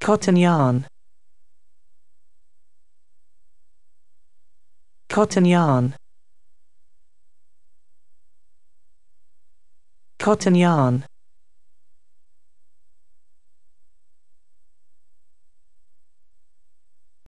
Cotton yarn. Cotton yarn. Cotton yarn.